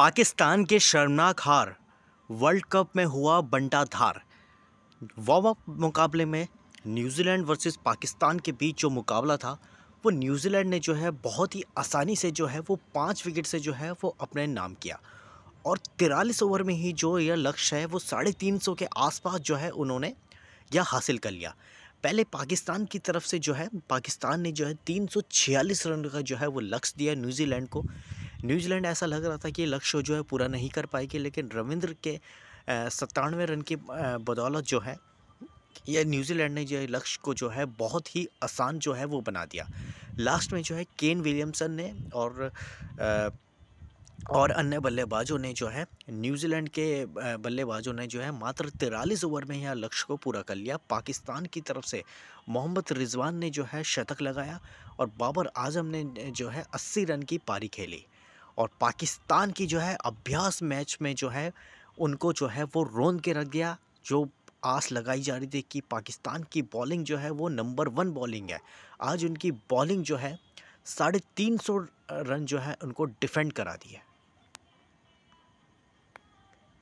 पाकिस्तान के शर्मनाक हार वर्ल्ड कप में हुआ बंटाधार वार्म अप मुकाबले में न्यूजीलैंड वर्सेस पाकिस्तान के बीच जो मुकाबला था वो न्यूजीलैंड ने जो है बहुत ही आसानी से जो है वो पाँच विकेट से जो है वो अपने नाम किया और तिरालीस ओवर में ही जो यह लक्ष्य है वो साढ़े तीन सौ के आसपास जो है उन्होंने यह हासिल कर लिया पहले पाकिस्तान की तरफ से जो है पाकिस्तान ने जो है तीन सौ छियालीस रन का जो है वो लक्ष्य दिया न्यूजीलैंड को न्यूजीलैंड ऐसा लग रहा था कि लक्ष्य जो है पूरा नहीं कर पाएगी लेकिन रविंद्र के सत्तानवे रन की बदौलत जो है यह न्यूजीलैंड ने जो है लक्ष्य को जो है बहुत ही आसान जो है वो बना दिया लास्ट में जो है केन विलियमसन ने और आ, और अन्य बल्लेबाजों ने जो है न्यूजीलैंड के बल्लेबाजों ने जो है मात्र तिरालीस ओवर में यह लक्ष्य को पूरा कर लिया पाकिस्तान की तरफ से मोहम्मद रिजवान ने जो है शतक लगाया और बाबर आजम ने जो है अस्सी रन की पारी खेली और पाकिस्तान की जो है अभ्यास मैच में जो है उनको जो है वो रोंद के रख गया जो आस लगाई जा रही थी कि पाकिस्तान की बॉलिंग जो है वो नंबर वन बॉलिंग है आज उनकी बॉलिंग जो है साढ़े तीन सौ रन जो है उनको डिफेंड करा दी है